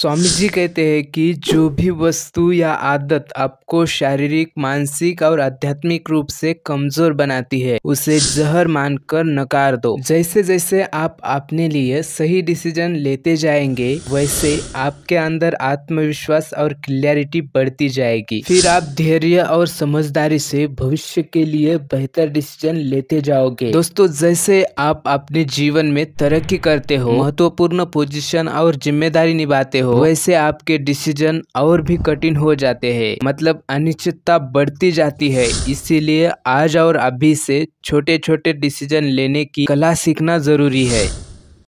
स्वामी जी कहते हैं कि जो भी वस्तु या आदत आपको शारीरिक मानसिक और आध्यात्मिक रूप से कमजोर बनाती है उसे जहर मानकर नकार दो जैसे जैसे आप अपने लिए सही डिसीजन लेते जाएंगे वैसे आपके अंदर आत्मविश्वास और क्लियरिटी बढ़ती जाएगी फिर आप धैर्य और समझदारी से भविष्य के लिए बेहतर डिसीजन लेते जाओगे दोस्तों जैसे आप अपने जीवन में तरक्की करते हो महत्वपूर्ण पोजिशन और जिम्मेदारी निभाते हो हो वैसे आपके डिसीजन और भी कठिन हो जाते हैं मतलब अनिश्चितता बढ़ती जाती है इसीलिए आज और अभी से छोटे छोटे डिसीजन लेने की कला सीखना जरूरी है